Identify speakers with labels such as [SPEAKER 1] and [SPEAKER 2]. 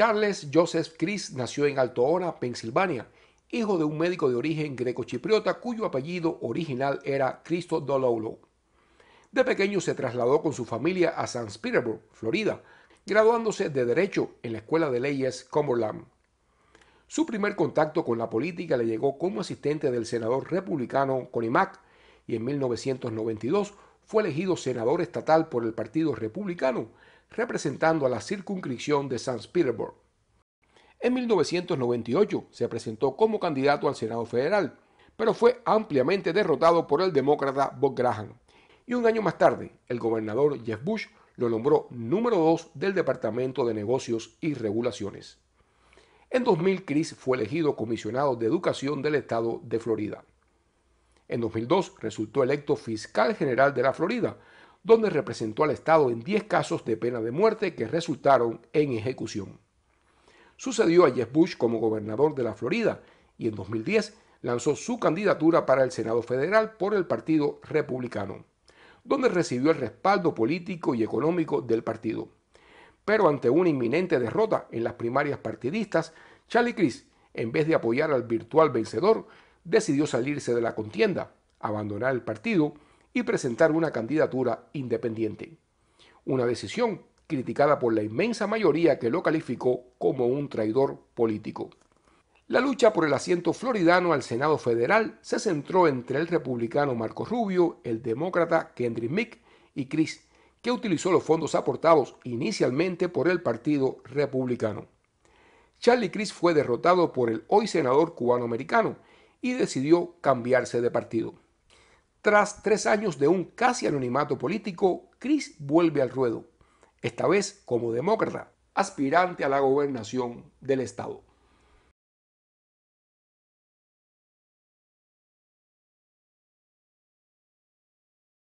[SPEAKER 1] Charles Joseph Chris nació en Altoona, Pensilvania, hijo de un médico de origen greco-chipriota cuyo apellido original era Cristo Dololo. De pequeño se trasladó con su familia a San Petersburg, Florida, graduándose de Derecho en la Escuela de Leyes Cumberland. Su primer contacto con la política le llegó como asistente del senador republicano Connie y en 1992 fue elegido senador estatal por el Partido Republicano, representando a la circunscripción de San Petersburg. En 1998 se presentó como candidato al Senado Federal, pero fue ampliamente derrotado por el demócrata Bob Graham. Y un año más tarde, el gobernador Jeff Bush lo nombró número 2 del Departamento de Negocios y Regulaciones. En 2000, Chris fue elegido comisionado de educación del estado de Florida. En 2002 resultó electo fiscal general de la Florida, donde representó al Estado en 10 casos de pena de muerte que resultaron en ejecución. Sucedió a Jeff Bush como gobernador de la Florida y en 2010 lanzó su candidatura para el Senado Federal por el Partido Republicano, donde recibió el respaldo político y económico del partido. Pero ante una inminente derrota en las primarias partidistas, Charlie Crist, en vez de apoyar al virtual vencedor, decidió salirse de la contienda, abandonar el partido, y presentar una candidatura independiente. Una decisión criticada por la inmensa mayoría que lo calificó como un traidor político. La lucha por el asiento floridano al Senado Federal se centró entre el republicano Marco Rubio, el demócrata Kendrick Mick y Chris, que utilizó los fondos aportados inicialmente por el Partido Republicano. Charlie Chris fue derrotado por el hoy senador cubano-americano y decidió cambiarse de partido. Tras tres años de un casi anonimato político, Chris vuelve al ruedo, esta vez como demócrata, aspirante a la gobernación del estado.